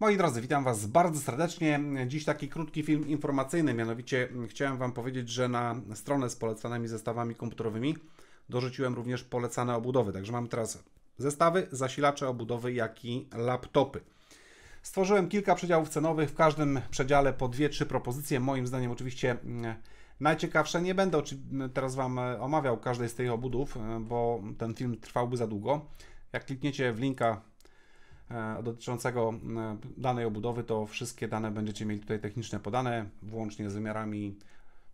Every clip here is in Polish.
Moi drodzy, witam Was bardzo serdecznie. Dziś taki krótki film informacyjny, mianowicie chciałem Wam powiedzieć, że na stronę z polecanymi zestawami komputerowymi dorzuciłem również polecane obudowy. Także mam teraz zestawy, zasilacze, obudowy, jak i laptopy. Stworzyłem kilka przedziałów cenowych, w każdym przedziale po dwie, trzy propozycje. Moim zdaniem oczywiście mm, najciekawsze. Nie będę teraz Wam e, omawiał każdej z tych obudów, e, bo ten film trwałby za długo. Jak klikniecie w linka E, dotyczącego e, danej obudowy, to wszystkie dane będziecie mieli tutaj techniczne podane, włącznie z wymiarami,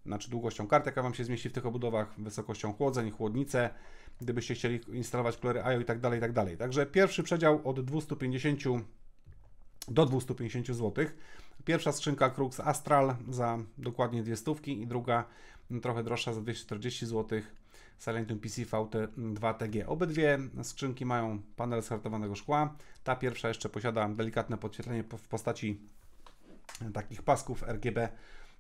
znaczy długością kart, jaka Wam się zmieści w tych obudowach, wysokością chłodzeń, chłodnice, gdybyście chcieli instalować kolory IO i tak dalej, i tak dalej. Także pierwszy przedział od 250 do 250 zł. Pierwsza skrzynka Krux Astral za dokładnie dwie stówki i druga trochę droższa za 240 zł Silentium PC v 2 mm, tg Obydwie skrzynki mają panel skartowanego szkła. Ta pierwsza jeszcze posiada delikatne podświetlenie w postaci e, takich pasków RGB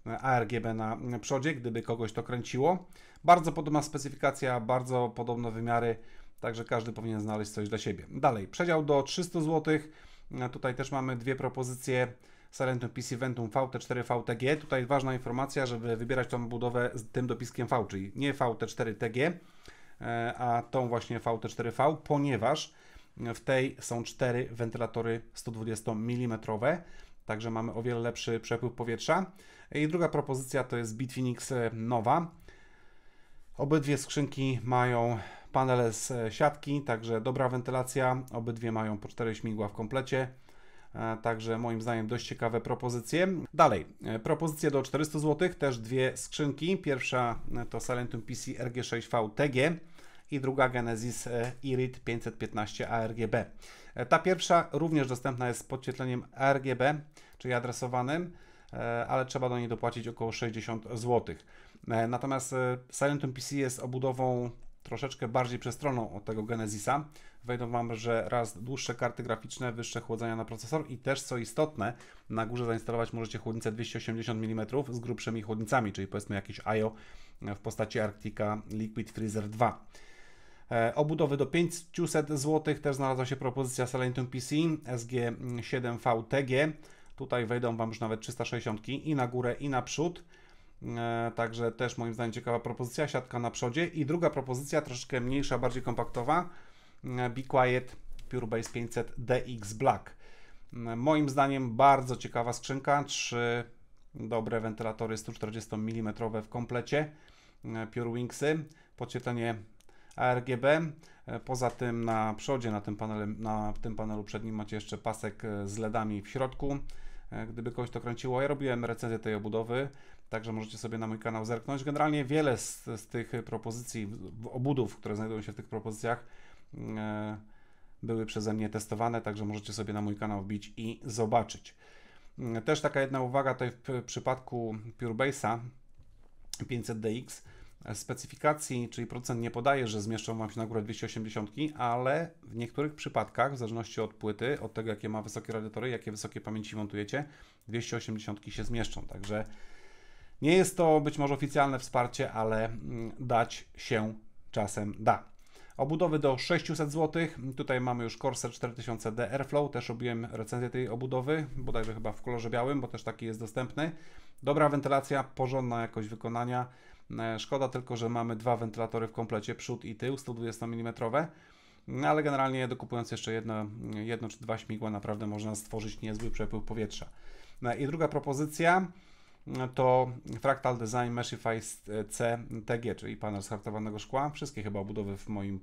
e, ARGB na e, przodzie, gdyby kogoś to kręciło. Bardzo podobna specyfikacja, bardzo podobne wymiary, także każdy powinien znaleźć coś dla siebie. Dalej, przedział do 300 zł. Tutaj też mamy dwie propozycje Sarentum PC Ventum VT4VTG. Tutaj ważna informacja, żeby wybierać tą budowę z tym dopiskiem V, czyli nie VT4TG, e, a tą właśnie VT4V, ponieważ w tej są cztery wentylatory 120 mm, także mamy o wiele lepszy przepływ powietrza. I druga propozycja to jest Bitfinix e, Nowa. Obydwie skrzynki mają panele z e, siatki, także dobra wentylacja. Obydwie mają po cztery śmigła w komplecie. E, także moim zdaniem dość ciekawe propozycje. Dalej, e, propozycje do 400 zł, też dwie skrzynki. Pierwsza e, to Salentum PC RG6V TG i druga Genesis IRID 515 ARGB. Ta pierwsza również dostępna jest z podświetleniem RGB, czyli adresowanym, ale trzeba do niej dopłacić około 60 zł. Natomiast Silentum PC jest obudową troszeczkę bardziej przestronną od tego Genesisa. Wejdą Wam, że raz dłuższe karty graficzne, wyższe chłodzenia na procesor i też co istotne, na górze zainstalować możecie chłodnicę 280 mm z grubszymi chłodnicami, czyli powiedzmy jakiś IO w postaci Arctica Liquid Freezer 2. E, obudowy do 500 zł też znalazła się propozycja Salentum PC SG7VTG. Tutaj wejdą Wam już nawet 360 i na górę i na przód. E, także też moim zdaniem ciekawa propozycja, siatka na przodzie. I druga propozycja, troszeczkę mniejsza, bardziej kompaktowa, e, Be Quiet Pure Base 500 DX Black. E, moim zdaniem bardzo ciekawa skrzynka, trzy dobre wentylatory 140 mm w komplecie, Pure Wingsy, podświetlenie ARGB. Poza tym na przodzie, na tym, panelu, na tym panelu przednim macie jeszcze pasek z LEDami w środku. E, gdyby kogoś to kręciło. Ja robiłem recenzję tej obudowy, także możecie sobie na mój kanał zerknąć. Generalnie wiele z, z tych propozycji, obudów, które znajdują się w tych propozycjach, e, były przeze mnie testowane, także możecie sobie na mój kanał wbić i zobaczyć. E, też taka jedna uwaga, tutaj w przypadku Purebase'a 500DX specyfikacji, czyli producent nie podaje, że zmieszczą Wam się na górę 280, ale w niektórych przypadkach, w zależności od płyty, od tego jakie ma wysokie radiatory, jakie wysokie pamięci montujecie, 280 się zmieszczą, także nie jest to być może oficjalne wsparcie, ale mm, dać się czasem da. Obudowy do 600 zł. Tutaj mamy już Corsair 4000D Airflow. Też robiłem recenzję tej obudowy, bodajże chyba w kolorze białym, bo też taki jest dostępny. Dobra wentylacja, porządna jakość wykonania. E, szkoda tylko, że mamy dwa wentylatory w komplecie, przód i tył, 120 mm. E, ale generalnie dokupując jeszcze jedno, jedno czy dwa śmigła, naprawdę można stworzyć niezły przepływ powietrza. E, I druga propozycja to Fractal Design Meshify CTG, czyli panel skartowanego szkła. Wszystkie chyba obudowy w moim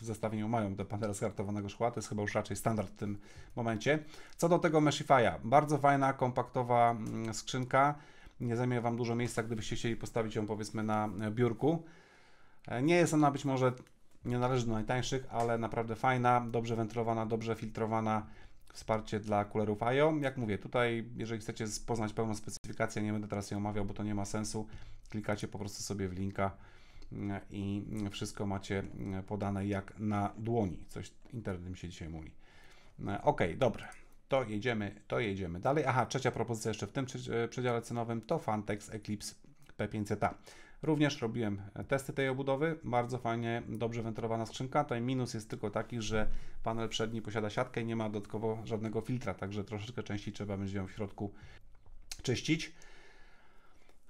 w zestawieniu mają te panele skartowanego szkła, to jest chyba już raczej standard w tym momencie. Co do tego Meshify'a, bardzo fajna, kompaktowa mm, skrzynka, nie zajmie Wam dużo miejsca, gdybyście chcieli postawić ją powiedzmy na e, biurku. E, nie jest ona być może, nie należy do najtańszych, ale naprawdę fajna, dobrze wentylowana, dobrze filtrowana, wsparcie dla kulerów IO. Jak mówię, tutaj jeżeli chcecie poznać pełną specyfikację, nie będę teraz jej omawiał, bo to nie ma sensu, klikacie po prostu sobie w linka mm, i wszystko macie mm, podane jak na dłoni. Coś internet mi się dzisiaj mówi. Mm, ok, dobrze to jedziemy, to jedziemy dalej. Aha, trzecia propozycja jeszcze w tym e, przedziale cenowym to Fantex Eclipse P500A. Również robiłem e, testy tej obudowy, bardzo fajnie, dobrze wentylowana skrzynka. Tutaj minus jest tylko taki, że panel przedni posiada siatkę i nie ma dodatkowo żadnego filtra, także troszeczkę częściej trzeba będzie ją w środku czyścić.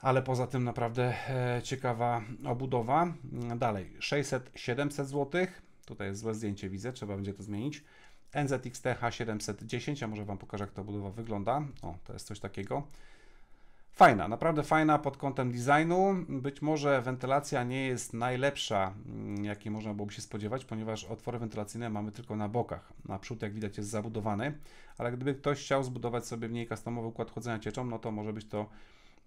Ale poza tym naprawdę e, ciekawa obudowa. Mm, dalej, 600-700 zł. Tutaj jest złe zdjęcie, widzę, trzeba będzie to zmienić. NZXT H710, a może Wam pokażę, jak ta budowa wygląda. O, to jest coś takiego. Fajna, naprawdę fajna pod kątem designu. Być może wentylacja nie jest najlepsza, mm, jakiej można byłoby się spodziewać, ponieważ otwory wentylacyjne mamy tylko na bokach. Naprzód, jak widać, jest zabudowany, ale gdyby ktoś chciał zbudować sobie w niej customowy układ chodzenia cieczą, no to może być to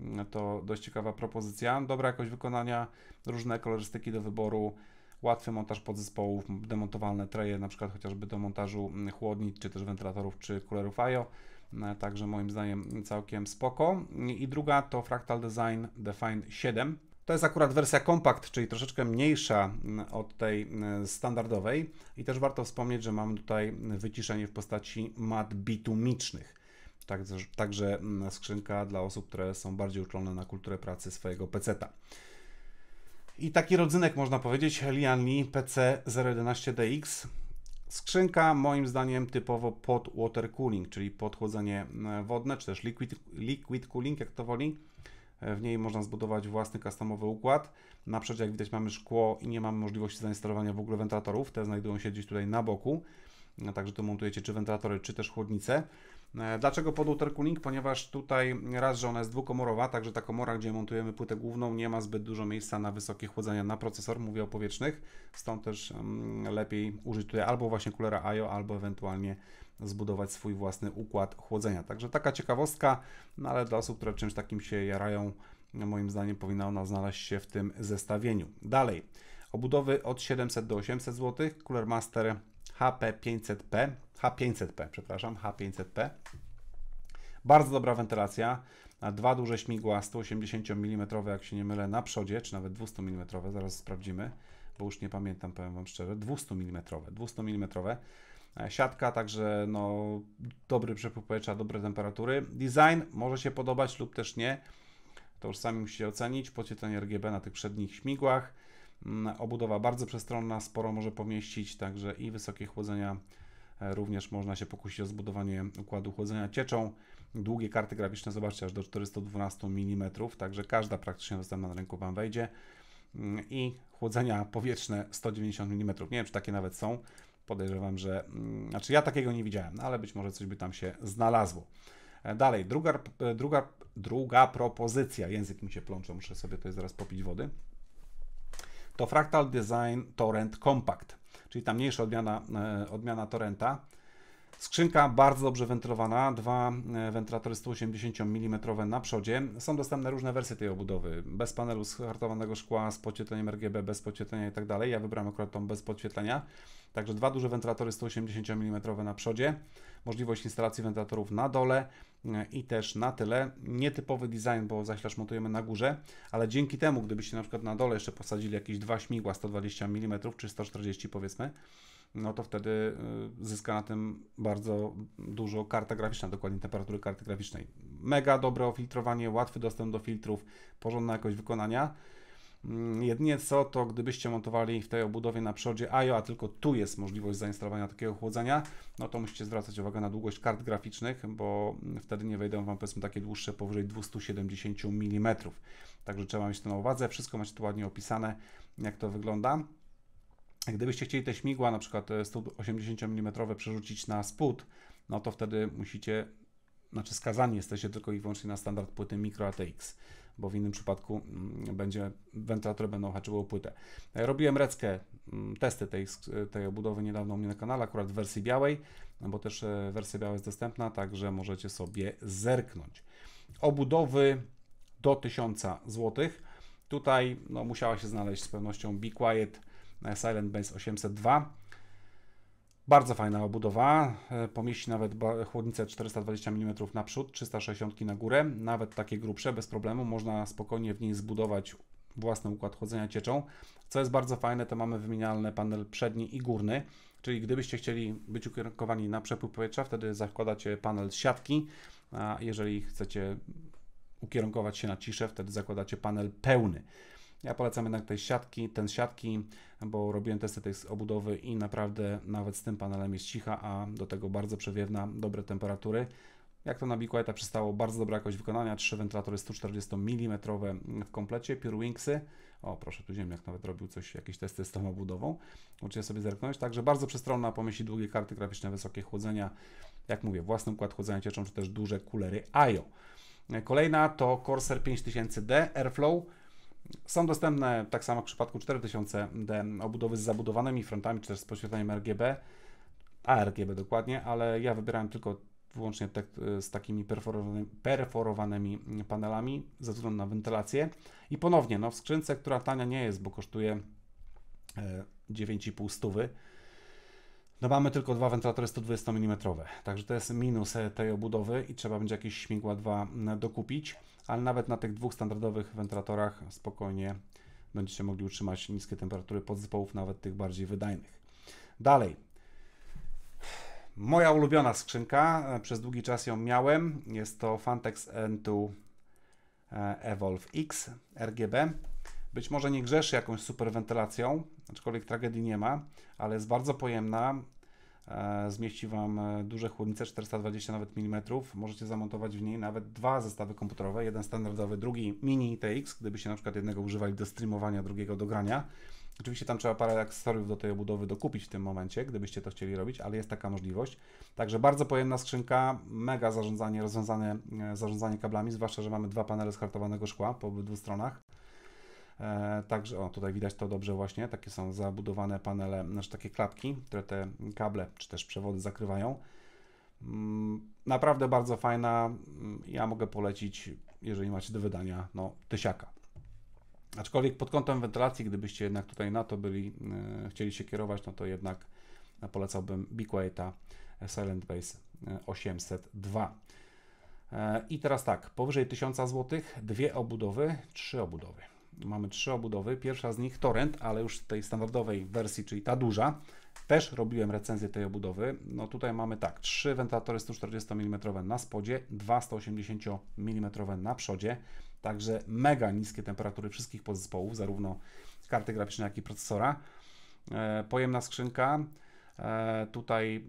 mm, to dość ciekawa propozycja. Dobra jakość wykonania, różne kolorystyki do wyboru, łatwy montaż podzespołów, demontowalne treje, na przykład chociażby do montażu mm, chłodnic, czy też wentylatorów, czy coolerów IO. No, także moim zdaniem całkiem spoko. I druga to Fractal Design Define 7. To jest akurat wersja kompakt, czyli troszeczkę mniejsza mm, od tej mm, standardowej. I też warto wspomnieć, że mamy tutaj wyciszenie w postaci mat bitumicznych. Także, także skrzynka dla osób, które są bardziej uczulone na kulturę pracy swojego peceta. I taki rodzynek można powiedzieć, Lian Li PC011DX. Skrzynka moim zdaniem typowo pod water cooling, czyli podchłodzenie e, wodne, czy też liquid, liquid cooling, jak to woli. E, w niej można zbudować własny customowy układ. Na przodzie, jak widać, mamy szkło i nie mamy możliwości zainstalowania w ogóle wentylatorów. Te znajdują się gdzieś tutaj na boku. E, także tu montujecie czy wentylatory, czy też chłodnice. E, dlaczego podał Terkulink? Ponieważ tutaj raz, że ona jest dwukomorowa, także ta komora, gdzie montujemy płytę główną, nie ma zbyt dużo miejsca na wysokie chłodzenia na procesor, mówię o powietrznych, stąd też mm, lepiej użyć tutaj albo właśnie kulera IO, albo ewentualnie zbudować swój własny układ chłodzenia. Także taka ciekawostka, no ale dla osób, które czymś takim się jarają, no moim zdaniem powinna ona znaleźć się w tym zestawieniu. Dalej, obudowy od 700 do 800 zł, Cooler Master HP 500P, H500P, przepraszam, H500P. Bardzo dobra wentylacja. Dwa duże śmigła 180 mm, jak się nie mylę, na przodzie, czy nawet 200 mm, zaraz sprawdzimy, bo już nie pamiętam, powiem Wam szczerze, 200 mm, 200 mm. Siatka, także no, dobry przepływ powietrza, dobre temperatury. Design może się podobać lub też nie. To już sami musicie ocenić. Podświetlenie RGB na tych przednich śmigłach. Mm, obudowa bardzo przestronna, sporo może pomieścić, także i wysokie chłodzenia E, również można się pokusić o zbudowanie układu chłodzenia cieczą. Długie karty graficzne, zobaczcie, aż do 412 mm, także każda praktycznie dostępna na rynku Wam wejdzie. Mm, I chłodzenia powietrzne 190 mm. Nie wiem, czy takie nawet są. Podejrzewam, że... Mm, znaczy ja takiego nie widziałem, no ale być może coś by tam się znalazło. E, dalej, druga, e, druga, druga propozycja. Język mi się plączą, muszę sobie tutaj zaraz popić wody. To Fractal Design Torrent Compact czyli ta mniejsza odmiana, e, odmiana torrenta. Skrzynka bardzo dobrze wentylowana, dwa wentylatory 180 mm na przodzie. Są dostępne różne wersje tej obudowy, bez panelu hartowanego szkła, z podświetleniem RGB, bez podświetlenia i tak dalej. Ja wybrałem akurat tą bez podświetlenia. Także dwa duże wentylatory 180 mm na przodzie, możliwość instalacji wentylatorów na dole e, i też na tyle. Nietypowy design, bo zaślaż montujemy na górze, ale dzięki temu, gdybyście na przykład na dole jeszcze posadzili jakieś dwa śmigła 120 mm czy 140 powiedzmy, no to wtedy y, zyska na tym bardzo dużo karta graficzna, dokładnie temperatury karty graficznej. Mega dobre ofiltrowanie, łatwy dostęp do filtrów, porządna jakość wykonania. Mm, jedynie co, to gdybyście montowali w tej obudowie na przodzie IO, a tylko tu jest możliwość zainstalowania takiego chłodzenia, no to musicie zwracać uwagę na długość kart graficznych, bo mm, wtedy nie wejdą Wam powiedzmy takie dłuższe powyżej 270 mm. Także trzeba mieć to na uwadze, wszystko macie tu ładnie opisane, jak to wygląda. Gdybyście chcieli te śmigła, na przykład 180 e, mm przerzucić na spód, no to wtedy musicie, znaczy skazani jesteście tylko i wyłącznie na standard płyty mikro ATX, bo w innym przypadku mm, będzie, wentylatory będą haczyły o płytę. E, robiłem reckę, mm, testy tej, e, tej obudowy niedawno u mnie na kanale, akurat w wersji białej, no bo też wersja biała jest dostępna, także możecie sobie zerknąć. Obudowy do 1000 zł. Tutaj no, musiała się znaleźć z pewnością Be Quiet Silent Base 802. Bardzo fajna obudowa, e, pomieści nawet chłodnicę 420 mm naprzód, 360 na górę, nawet takie grubsze, bez problemu, można spokojnie w niej zbudować własny układ chłodzenia cieczą. Co jest bardzo fajne, to mamy wymienialny panel przedni i górny, czyli gdybyście chcieli być ukierunkowani na przepływ powietrza, wtedy zakładacie panel z siatki, a jeżeli chcecie ukierunkować się na ciszę, wtedy zakładacie panel pełny. Ja polecam jednak tej siatki, ten siatki, bo robiłem testy tej obudowy i naprawdę nawet z tym panelem jest cicha, a do tego bardzo przewiewna, dobre temperatury. Jak to na Big Quieta przystało, bardzo dobra jakość wykonania, trzy wentylatory 140 mm w komplecie, Pure Wingsy, o proszę, tu ziemniak nawet robił coś, jakieś testy z tą obudową, możecie sobie zerknąć, także bardzo przestronna, pomieści długie karty graficzne, wysokie chłodzenia, jak mówię, własny układ chłodzenia cieczą, czy też duże kulery IO. Kolejna to Corsair 5000D Airflow, są dostępne tak samo w przypadku 4000D obudowy z zabudowanymi frontami, czy też z poświetleniem RGB, ARGB dokładnie, ale ja wybierałem tylko wyłącznie te, e, z takimi perforowanymi, perforowanymi panelami ze względu na wentylację. I ponownie, no w skrzynce, która tania nie jest, bo kosztuje 9,5 e, stówy, no mamy tylko dwa wentylatory 120 mm, także to jest minus e, tej obudowy i trzeba będzie jakieś śmigła dwa dokupić ale nawet na tych dwóch standardowych wentylatorach spokojnie będziecie mogli utrzymać niskie temperatury podzespołów, nawet tych bardziej wydajnych. Dalej. Moja ulubiona skrzynka, przez długi czas ją miałem, jest to Fantex N2 e, Evolve X RGB. Być może nie grzeszy jakąś super wentylacją, aczkolwiek tragedii nie ma, ale jest bardzo pojemna, E, zmieści Wam e, duże chłodnice 420 nawet mm. Możecie zamontować w niej nawet dwa zestawy komputerowe, jeden standardowy, drugi mini TX, gdybyście na przykład jednego używali do streamowania, drugiego do grania. Oczywiście tam trzeba parę akcesoriów do tej obudowy dokupić w tym momencie, gdybyście to chcieli robić, ale jest taka możliwość. Także bardzo pojemna skrzynka, mega zarządzanie, rozwiązane e, zarządzanie kablami, zwłaszcza, że mamy dwa panele z hartowanego szkła po obydwu stronach. E, także, o tutaj widać to dobrze właśnie, takie są zabudowane panele, znaczy takie klapki, które te kable czy też przewody zakrywają. Mm, naprawdę bardzo fajna, mm, ja mogę polecić, jeżeli macie do wydania, no tysiaka. Aczkolwiek pod kątem wentylacji, gdybyście jednak tutaj na to byli, e, chcieli się kierować, no to jednak polecałbym Be Silent Base 802. E, I teraz tak, powyżej 1000 zł, dwie obudowy, trzy obudowy. Mamy trzy obudowy. Pierwsza z nich Torrent, ale już tej standardowej wersji, czyli ta duża. Też robiłem recenzję tej obudowy. No tutaj mamy tak, trzy wentylatory 140 mm na spodzie, dwa 180 mm na przodzie. Także mega niskie temperatury wszystkich podzespołów, zarówno karty graficznej, jak i procesora. E, pojemna skrzynka. E, tutaj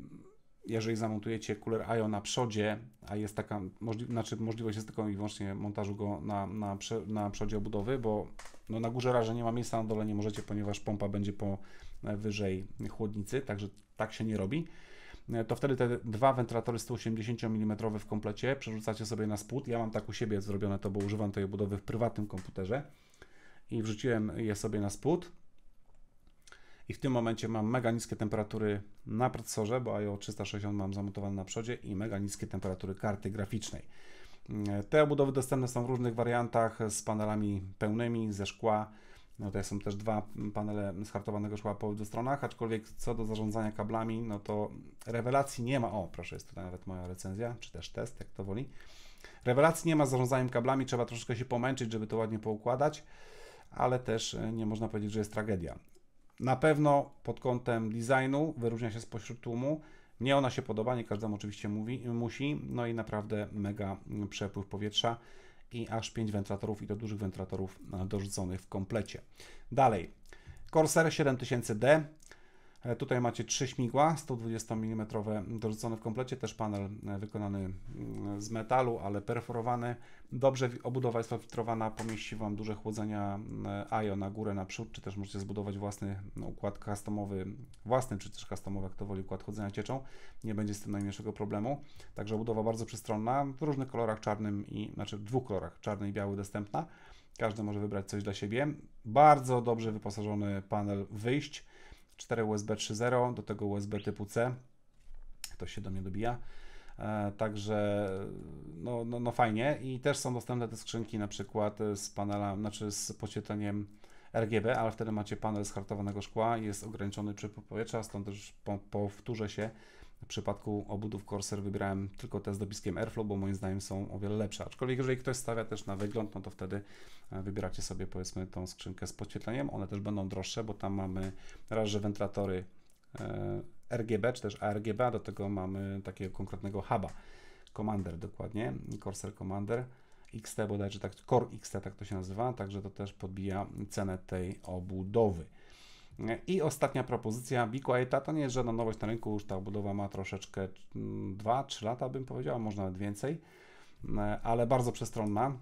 jeżeli zamontujecie cooler IO na przodzie, a jest taka możli znaczy możliwość jest tylko i wyłącznie montażu go na, na, na przodzie obudowy, bo no na górze raże nie ma miejsca, na dole nie możecie, ponieważ pompa będzie po e, wyżej chłodnicy, także tak się nie robi. E, to wtedy te dwa wentylatory 180 mm w komplecie przerzucacie sobie na spód. Ja mam tak u siebie zrobione to, bo używam tej obudowy w prywatnym komputerze i wrzuciłem je sobie na spód i w tym momencie mam mega niskie temperatury na procesorze, bo IO 360 mam zamontowane na przodzie i mega niskie temperatury karty graficznej. Mm, te obudowy dostępne są w różnych wariantach z panelami pełnymi, ze szkła. No są też dwa panele z hartowanego szkła po obu stronach, aczkolwiek co do zarządzania kablami, no to rewelacji nie ma. O, proszę, jest tutaj nawet moja recenzja, czy też test, jak to woli. Rewelacji nie ma z zarządzaniem kablami, trzeba troszkę się pomęczyć, żeby to ładnie poukładać, ale też e, nie można powiedzieć, że jest tragedia na pewno pod kątem designu wyróżnia się spośród tłumu. Nie ona się podoba, nie każdemu oczywiście mówi, musi. No i naprawdę mega przepływ powietrza i aż 5 wentylatorów i do dużych wentylatorów e, dorzuconych w komplecie. Dalej, Corsair 7000D E, tutaj macie trzy śmigła, 120 mm dorzucone w komplecie, też panel e, wykonany mm, z metalu, ale perforowany. Dobrze obudowa jest filtrowana, pomieści Wam duże chłodzenia mm, IO na górę, na przód, czy też możecie zbudować własny no, układ customowy, własny czy też customowy, jak to woli, układ chłodzenia cieczą. Nie będzie z tym najmniejszego problemu. Także obudowa bardzo przystronna, w różnych kolorach czarnym i, znaczy w dwóch kolorach, czarny i biały dostępna. Każdy może wybrać coś dla siebie. Bardzo dobrze wyposażony panel wyjść 4 USB 3.0, do tego USB typu C. Ktoś się do mnie dobija. E, także no, no, no, fajnie i też są dostępne te skrzynki na przykład z panelem, znaczy z podświetleniem RGB, ale wtedy macie panel z hartowanego szkła i jest ograniczony przepływ powietrza, stąd też powtórzę się, w przypadku obudów Corsair wybrałem tylko te z dobiskiem Airflow, bo moim zdaniem są o wiele lepsze. Aczkolwiek jeżeli ktoś stawia też na wygląd, no to wtedy e, wybieracie sobie powiedzmy tą skrzynkę z podświetleniem. One też będą droższe, bo tam mamy raz, że wentylatory e, RGB czy też ARGB, a do tego mamy takiego konkretnego huba. Commander dokładnie, Corsair Commander XT bodajże, tak, Core XT tak to się nazywa, także to też podbija cenę tej obudowy. I ostatnia propozycja, Be Quieta, to nie jest żadna nowość na rynku, już ta budowa ma troszeczkę 2-3 mm, lata bym powiedział, może nawet więcej, mm, ale bardzo przestronna.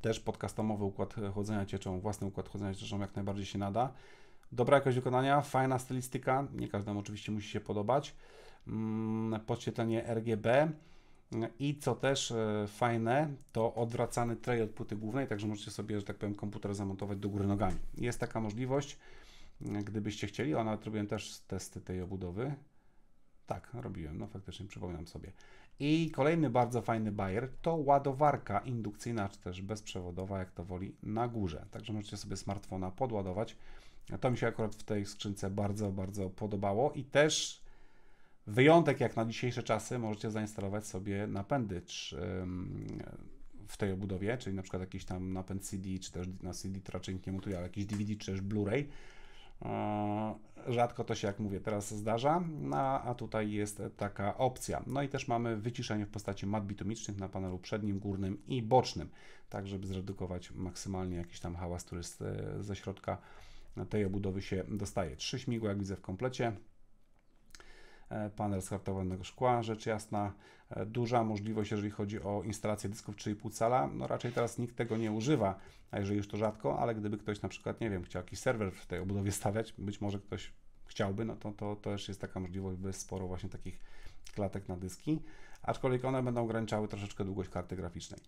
Też podcastomowy układ chodzenia cieczą, własny układ chodzenia cieczą jak najbardziej się nada. Dobra jakość wykonania, fajna stylistyka, nie każdemu oczywiście musi się podobać. Mm, podświetlenie RGB, i co też e, fajne, to odwracany tray od płyty głównej, także możecie sobie, że tak powiem, komputer zamontować do góry nogami. Jest taka możliwość. Gdybyście chcieli, ona robiłem też testy tej obudowy. Tak, robiłem, no faktycznie przypominam sobie. I kolejny bardzo fajny bajer to ładowarka indukcyjna, czy też bezprzewodowa, jak to woli, na górze. Także możecie sobie smartfona podładować. To mi się akurat w tej skrzynce bardzo, bardzo podobało i też wyjątek jak na dzisiejsze czasy możecie zainstalować sobie napędy mm, w tej obudowie, czyli na przykład jakiś tam napęd CD, czy też na CD to raczej nie mutuję, ale jakiś DVD, czy też Blu-ray Rzadko to się, jak mówię, teraz zdarza, no, a, tutaj jest taka opcja. No i też mamy wyciszenie w postaci mat bitumicznych na panelu przednim, górnym i bocznym, tak żeby zredukować maksymalnie jakiś tam hałas, który ze środka tej obudowy się dostaje. Trzy śmigła, jak widzę, w komplecie. E, panel skartowanego szkła, rzecz jasna, e, duża możliwość, jeżeli chodzi o instalację dysków 3,5 cala. No raczej teraz nikt tego nie używa, a jeżeli już to rzadko, ale gdyby ktoś na przykład, nie wiem, chciał jakiś serwer w tej obudowie stawiać, być może ktoś chciałby, no to, to, to też jest taka możliwość, by sporo właśnie takich klatek na dyski, aczkolwiek one będą ograniczały troszeczkę długość karty graficznej.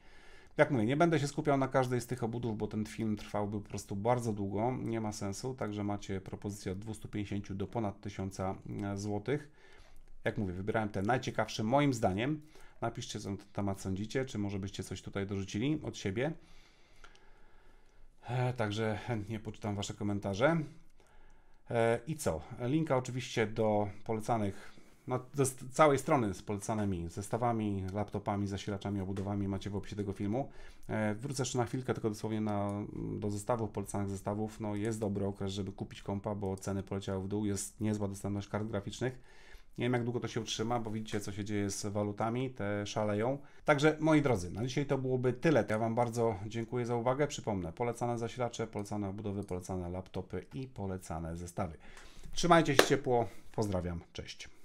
Jak mówię, nie będę się skupiał na każdej z tych obudów, bo ten film trwałby po prostu bardzo długo, nie ma sensu, także macie propozycję od 250 do ponad 1000 e, złotych jak mówię, wybierałem te najciekawsze moim zdaniem. Napiszcie, co na ten temat sądzicie, czy może byście coś tutaj dorzucili od siebie. E, także chętnie poczytam Wasze komentarze. E, I co? Linka oczywiście do polecanych, no, do całej strony z polecanymi zestawami, laptopami, zasilaczami, obudowami macie w opisie tego filmu. E, wrócę jeszcze na chwilkę, tylko dosłownie na, do zestawów, polecanych zestawów. No jest dobry okres, żeby kupić kompa, bo ceny poleciały w dół, jest niezła dostępność kart graficznych. Nie wiem, jak długo to się utrzyma, bo widzicie, co się dzieje z walutami, te szaleją. Także, moi drodzy, na dzisiaj to byłoby tyle. Ja Wam bardzo dziękuję za uwagę. Przypomnę, polecane zasilacze, polecane obudowy, polecane laptopy i polecane zestawy. Trzymajcie się ciepło. Pozdrawiam. Cześć.